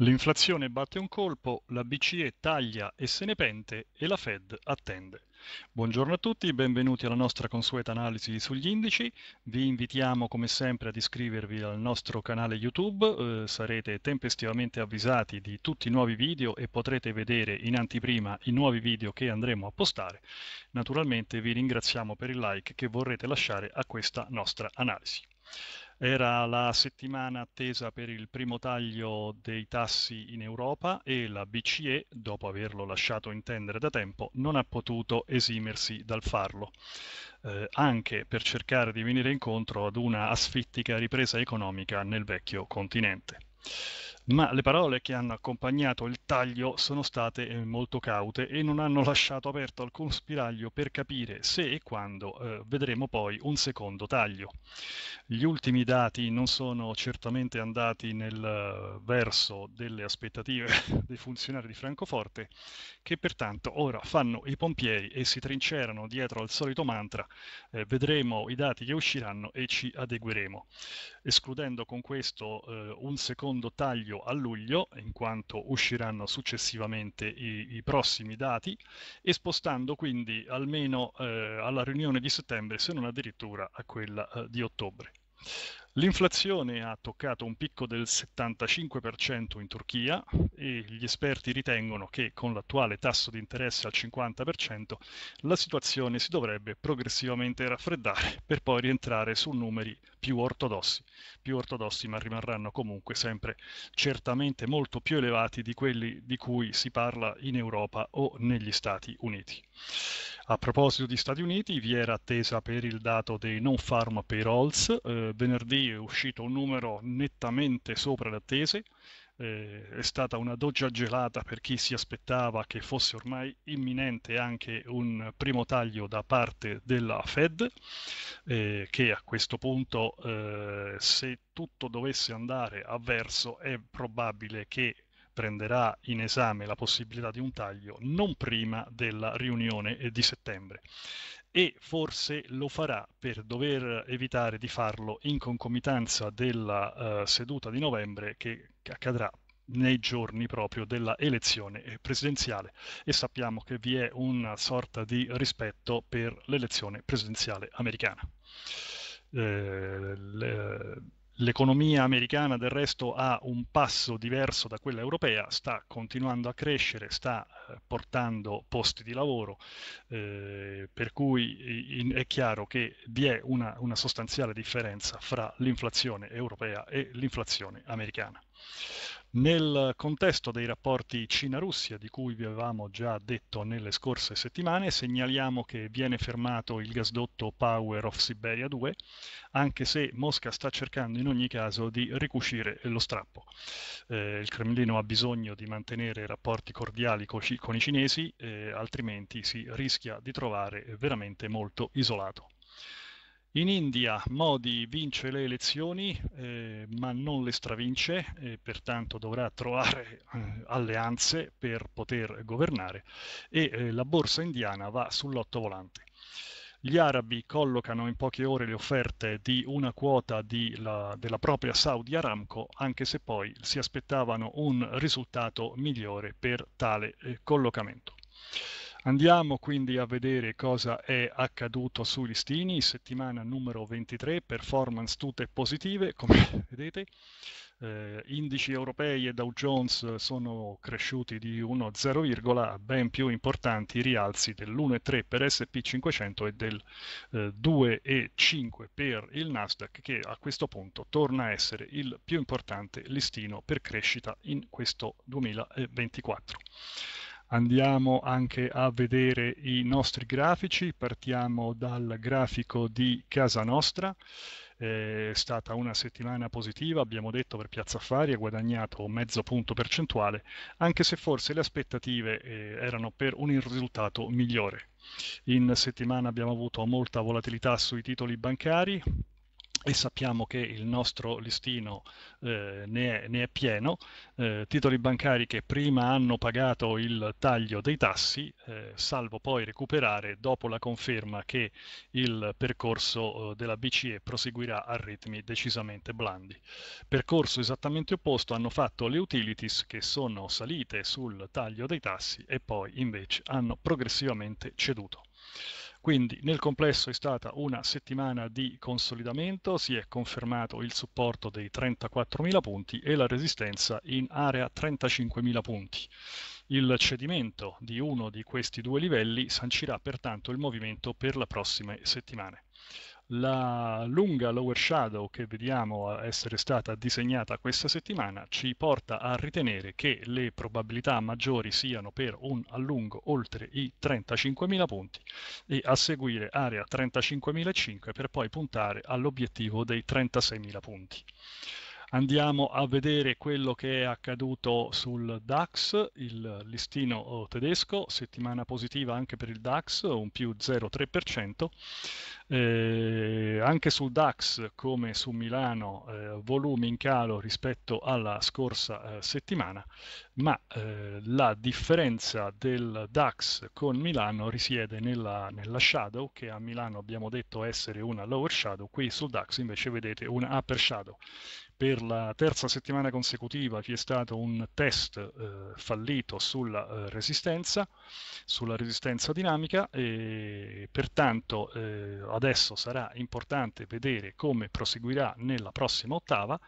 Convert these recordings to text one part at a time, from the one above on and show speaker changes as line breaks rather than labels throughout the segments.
L'inflazione batte un colpo, la BCE taglia e se ne pente e la Fed attende. Buongiorno a tutti, benvenuti alla nostra consueta analisi sugli indici. Vi invitiamo come sempre ad iscrivervi al nostro canale YouTube, eh, sarete tempestivamente avvisati di tutti i nuovi video e potrete vedere in anteprima i nuovi video che andremo a postare. Naturalmente vi ringraziamo per il like che vorrete lasciare a questa nostra analisi. Era la settimana attesa per il primo taglio dei tassi in Europa e la BCE, dopo averlo lasciato intendere da tempo, non ha potuto esimersi dal farlo, eh, anche per cercare di venire incontro ad una asfittica ripresa economica nel vecchio continente ma le parole che hanno accompagnato il taglio sono state eh, molto caute e non hanno lasciato aperto alcun spiraglio per capire se e quando eh, vedremo poi un secondo taglio. Gli ultimi dati non sono certamente andati nel eh, verso delle aspettative dei funzionari di Francoforte, che pertanto ora fanno i pompieri e si trincerano dietro al solito mantra, eh, vedremo i dati che usciranno e ci adegueremo. Escludendo con questo eh, un secondo taglio gennaio a luglio, in quanto usciranno successivamente i, i prossimi dati, e spostando quindi almeno eh, alla riunione di settembre, se non addirittura a quella eh, di ottobre. L'inflazione ha toccato un picco del 75% in Turchia e gli esperti ritengono che con l'attuale tasso di interesse al 50% la situazione si dovrebbe progressivamente raffreddare per poi rientrare su numeri più ortodossi, più ortodossi ma rimarranno comunque sempre certamente molto più elevati di quelli di cui si parla in Europa o negli Stati Uniti. A proposito di Stati Uniti, vi era attesa per il dato dei non farm payrolls, eh, venerdì gennaio è uscito un numero nettamente sopra le attese, eh, è stata una doccia gelata per chi si aspettava che fosse ormai imminente anche un primo taglio da parte della Fed, eh, che a questo punto eh, se tutto dovesse andare avverso è probabile che prenderà in esame la possibilità di un taglio non prima della riunione eh, di settembre e forse lo farà per dover evitare di farlo in concomitanza della uh, seduta di novembre che accadrà nei giorni proprio della elezione eh, presidenziale e sappiamo che vi è una sorta di rispetto per l'elezione presidenziale americana. Eh, le, L'economia americana del resto ha un passo diverso da quella europea, sta continuando a crescere, sta eh, portando posti di lavoro, eh, per cui in, è chiaro che vi è una, una sostanziale differenza fra l'inflazione europea e l'inflazione americana. Nel contesto dei rapporti Cina-Russia, di cui vi avevamo già detto nelle scorse settimane, segnaliamo che viene fermato il gasdotto Power of Siberia 2, anche se Mosca sta cercando in ogni caso di ricucire lo strappo. Eh, il Cremlino ha bisogno di mantenere rapporti cordiali co con i cinesi, eh, altrimenti si rischia di trovare veramente molto isolato. In India Modi vince le elezioni eh, ma non le stravince e pertanto dovrà trovare eh, alleanze per poter governare e eh, la borsa indiana va sull'otto volante. Gli arabi collocano in poche ore le offerte di una quota di la, della propria Saudi Aramco anche se poi si aspettavano un risultato migliore per tale eh, collocamento. Andiamo quindi a vedere cosa è accaduto sui listini, settimana numero 23, performance tutte positive, come vedete. Eh, indici europei e Dow Jones sono cresciuti di 1,0, ben più importanti i rialzi dell'1,3 per SP 500 e del eh, 2,5 per il Nasdaq che a questo punto torna a essere il più importante listino per crescita in questo 2024 andiamo anche a vedere i nostri grafici, partiamo dal grafico di Casa Nostra, eh, è stata una settimana positiva, abbiamo detto per Piazza Affari ha guadagnato mezzo punto percentuale, anche se forse le aspettative eh, erano per un risultato migliore. In settimana abbiamo avuto molta volatilità sui titoli bancari, e sappiamo che il nostro listino eh, ne, è, ne, è, pieno, eh, titoli bancari che prima hanno pagato il taglio dei tassi, eh, salvo poi recuperare dopo la conferma che il percorso eh, della BCE proseguirà a ritmi decisamente blandi. Percorso esattamente opposto hanno fatto le utilities che sono salite sul taglio dei tassi e poi invece hanno progressivamente ceduto. Quindi nel complesso è stata una settimana di consolidamento, si è confermato il supporto dei 34.000 punti e la resistenza in area 35.000 punti. Il cedimento di uno di questi due livelli sancirà pertanto il movimento per le prossime settimane. La lunga lower shadow che vediamo essere stata disegnata questa settimana ci porta a ritenere che le probabilità maggiori siano per un allungo oltre i 35.000 punti e a seguire area 35.005 per poi puntare all'obiettivo dei 36.000 punti. Andiamo a vedere quello che è accaduto sul DAX, il listino oh, tedesco, settimana positiva anche per il DAX, un più 0,3%. Eh, anche sul DAX, come su Milano, eh, volumi in calo rispetto alla scorsa eh, settimana, ma eh, la differenza del DAX con Milano risiede nella, nella shadow, che a Milano abbiamo detto essere una lower shadow, qui sul DAX invece vedete una upper shadow per la terza settimana consecutiva vi è stato un test eh, fallito sulla eh, resistenza, sulla resistenza dinamica e pertanto eh, adesso sarà importante vedere come proseguirà nella prossima ottava.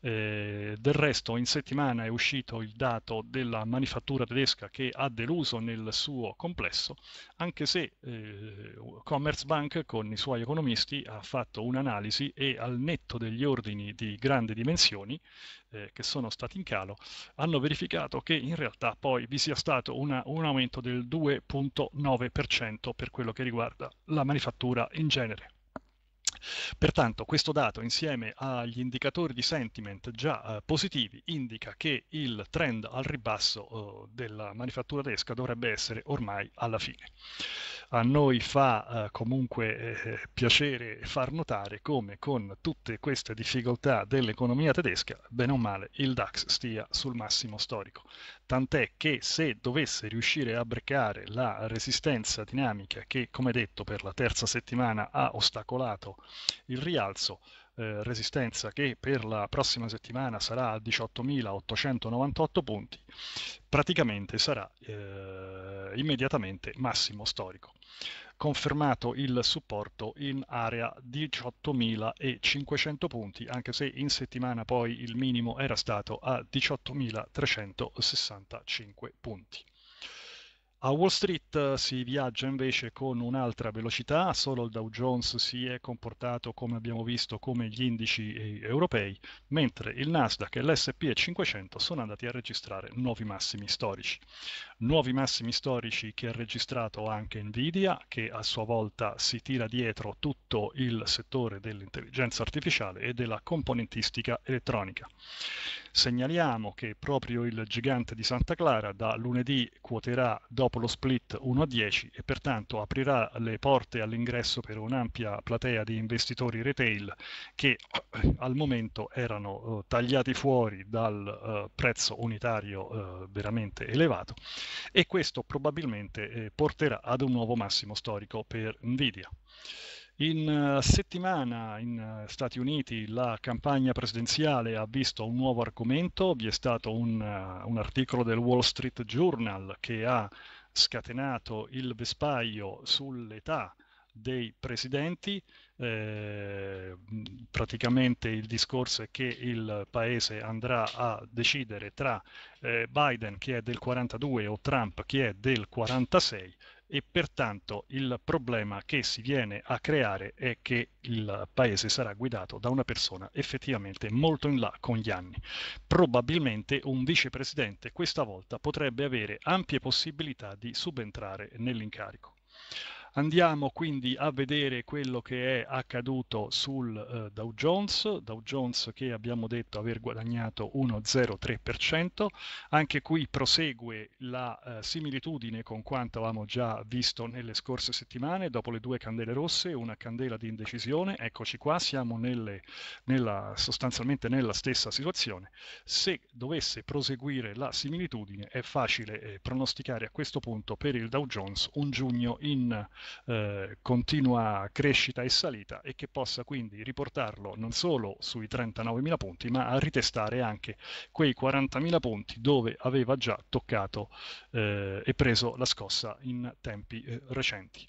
Eh, del resto in settimana è uscito il dato della manifattura tedesca che ha deluso nel suo complesso, anche se eh, Commerzbank con i suoi economisti ha fatto un'analisi e al netto degli ordini di grande grandi dimensioni, eh, che sono stati in calo, hanno verificato che in realtà poi vi sia stato una, un aumento del 2.9% per quello che riguarda la manifattura in genere. Pertanto questo dato insieme agli indicatori di sentiment già eh, positivi indica che il trend al ribasso eh, della manifattura tedesca dovrebbe essere ormai alla fine. A noi fa eh, comunque eh, piacere far notare come con tutte queste difficoltà dell'economia tedesca, bene o male, il DAX stia sul massimo storico. Tant'è che se dovesse riuscire a breccare la resistenza dinamica che, come detto, per la terza settimana ha ostacolato il rialzo eh, resistenza che per la prossima settimana sarà a 18.898 punti, praticamente sarà eh, immediatamente massimo storico. Confermato il supporto in area 18.500 punti, anche se in settimana poi il minimo era stato a 18.365 punti. A Wall Street eh, si viaggia invece con un'altra velocità, solo il Dow Jones si è comportato come abbiamo visto come gli indici eh, europei, mentre il Nasdaq e l'SP 500 sono andati a registrare nuovi massimi storici. Nuovi massimi storici che ha registrato anche Nvidia, che a sua volta si tira dietro tutto il settore dell'intelligenza artificiale e della componentistica elettronica. Segnaliamo che proprio il gigante di Santa Clara da lunedì quoterà dopo dopo lo split 1 a 10 e pertanto aprirà le porte all'ingresso per un'ampia platea di investitori retail che eh, al momento erano eh, tagliati fuori dal eh, prezzo unitario eh, veramente elevato e questo probabilmente eh, porterà ad un nuovo massimo storico per Nvidia. In eh, settimana in Stati Uniti la campagna presidenziale ha visto un nuovo argomento, vi è stato un, un articolo del Wall Street Journal che ha scatenato il vespaio sull'età dei presidenti, eh, praticamente il discorso è che il paese andrà a decidere tra eh, Biden che è del 42 o Trump che è del 46 e pertanto il problema che si viene a creare è che il paese sarà guidato da una persona effettivamente molto in là con gli anni. Probabilmente un vicepresidente questa volta potrebbe avere ampie possibilità di subentrare nell'incarico. Andiamo quindi a vedere quello che è accaduto sul eh, Dow Jones, Dow Jones che abbiamo detto aver guadagnato 1,03%, anche qui prosegue la eh, similitudine con quanto avevamo già visto nelle scorse settimane, dopo le due candele rosse, una candela di indecisione, eccoci qua, siamo nelle, nella, sostanzialmente nella stessa situazione. Se dovesse proseguire la similitudine è facile eh, pronosticare a questo punto per il Dow Jones un giugno in eh, continua crescita e salita e che possa quindi riportarlo non solo sui 39.000 punti ma a ritestare anche quei 40.000 punti dove aveva già toccato eh, e preso la scossa in tempi eh, recenti.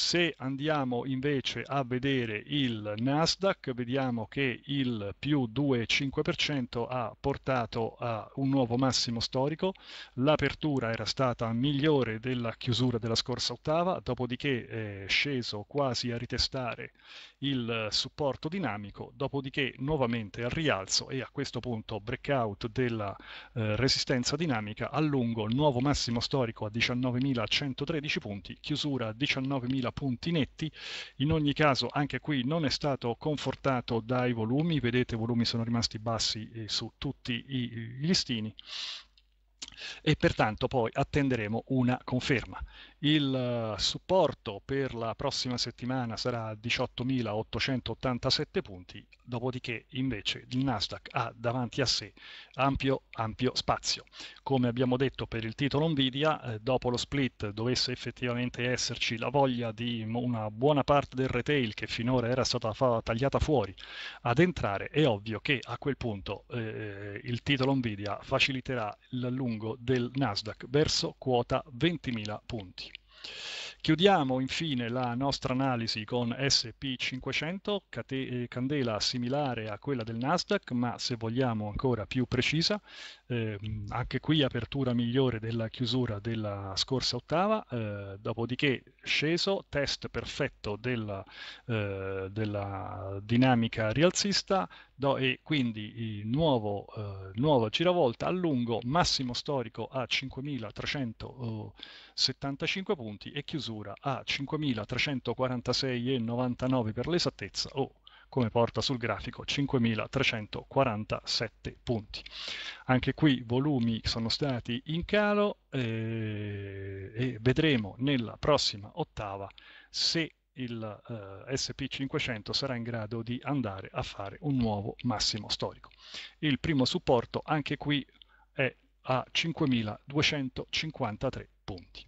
Se andiamo invece a vedere il Nasdaq, vediamo che il più 2,5% ha portato a un nuovo massimo storico, l'apertura era stata migliore della chiusura della scorsa ottava, dopodiché è sceso quasi a ritestare il supporto dinamico, dopodiché nuovamente al rialzo e a questo punto breakout della eh, resistenza dinamica, allungo il nuovo massimo storico a 19.113 punti, chiusura a 19.113 2000 punti netti. In ogni caso anche qui non è stato confortato dai volumi, vedete i volumi sono rimasti bassi eh, su tutti i listini e pertanto poi attenderemo una conferma. Il eh, supporto per la prossima settimana sarà 18.887 punti, dopodiché invece il Nasdaq ha davanti a sé ampio, ampio spazio. Come abbiamo detto per il titolo Nvidia, eh, dopo lo split dovesse effettivamente esserci la voglia di una buona parte del retail che finora era stata tagliata fuori ad entrare, è ovvio che a quel punto eh, eh il titolo Nvidia faciliterà l'allungo del Nasdaq verso quota 20.000 punti. Chiudiamo infine la nostra analisi con SP500, eh, candela similare a quella del Nasdaq, ma se vogliamo ancora più precisa, eh, anche qui apertura migliore della chiusura della scorsa ottava, eh, dopodiché sceso, test perfetto della, eh, della dinamica rialzista, Do, e quindi il nuovo, eh, nuovo giravolta a lungo, massimo storico a 5.375 punti e chiusura a 5.346,99 per l'esattezza o come porta sul grafico 5.347 punti. Anche qui i volumi sono stati in calo eh, e vedremo nella prossima ottava se il eh, SP500 sarà in grado di andare a fare un nuovo massimo storico. Il primo supporto anche qui è a 5.253 punti.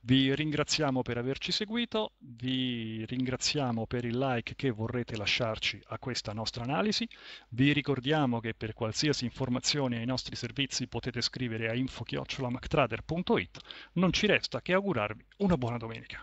Vi ringraziamo per averci seguito, vi ringraziamo per il like che vorrete lasciarci a questa nostra analisi, vi ricordiamo che per qualsiasi informazione ai nostri servizi potete scrivere a info non ci resta che augurarvi una buona domenica.